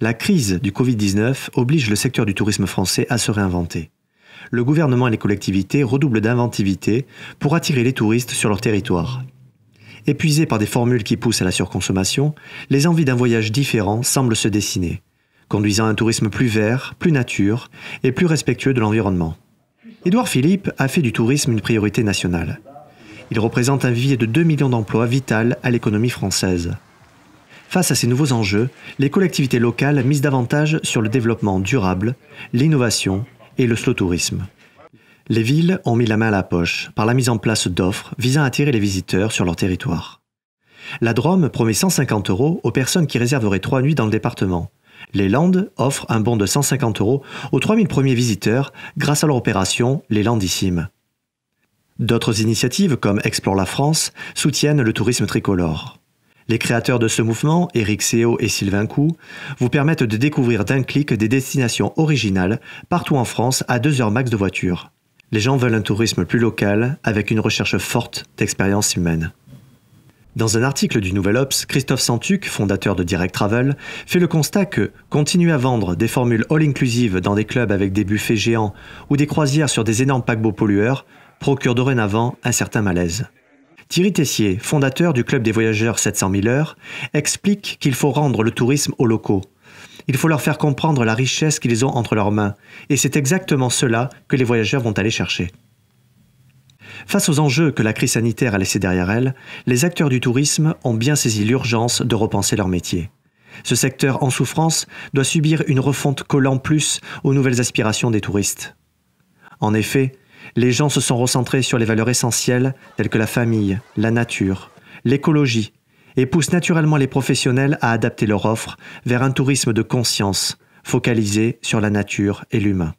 La crise du Covid-19 oblige le secteur du tourisme français à se réinventer. Le gouvernement et les collectivités redoublent d'inventivité pour attirer les touristes sur leur territoire. Épuisés par des formules qui poussent à la surconsommation, les envies d'un voyage différent semblent se dessiner, conduisant à un tourisme plus vert, plus nature et plus respectueux de l'environnement. Édouard Philippe a fait du tourisme une priorité nationale. Il représente un vivier de 2 millions d'emplois vital à l'économie française. Face à ces nouveaux enjeux, les collectivités locales misent davantage sur le développement durable, l'innovation et le slow tourisme. Les villes ont mis la main à la poche par la mise en place d'offres visant à attirer les visiteurs sur leur territoire. La Drôme promet 150 euros aux personnes qui réserveraient trois nuits dans le département. Les Landes offrent un bon de 150 euros aux 3000 premiers visiteurs grâce à leur opération Les Landissimes. D'autres initiatives comme Explore la France soutiennent le tourisme tricolore. Les créateurs de ce mouvement, Eric Seo et Sylvain Cou, vous permettent de découvrir d'un clic des destinations originales partout en France à 2 heures max de voiture. Les gens veulent un tourisme plus local avec une recherche forte d'expérience humaine. Dans un article du Nouvel Ops, Christophe Santuc, fondateur de Direct Travel, fait le constat que continuer à vendre des formules all-inclusives dans des clubs avec des buffets géants ou des croisières sur des énormes paquebots pollueurs procure dorénavant un certain malaise. Thierry Tessier, fondateur du Club des voyageurs 700 000 heures, explique qu'il faut rendre le tourisme aux locaux. Il faut leur faire comprendre la richesse qu'ils ont entre leurs mains, et c'est exactement cela que les voyageurs vont aller chercher. Face aux enjeux que la crise sanitaire a laissés derrière elle, les acteurs du tourisme ont bien saisi l'urgence de repenser leur métier. Ce secteur en souffrance doit subir une refonte collant plus aux nouvelles aspirations des touristes. En effet, les gens se sont recentrés sur les valeurs essentielles telles que la famille, la nature, l'écologie, et poussent naturellement les professionnels à adapter leur offre vers un tourisme de conscience, focalisé sur la nature et l'humain.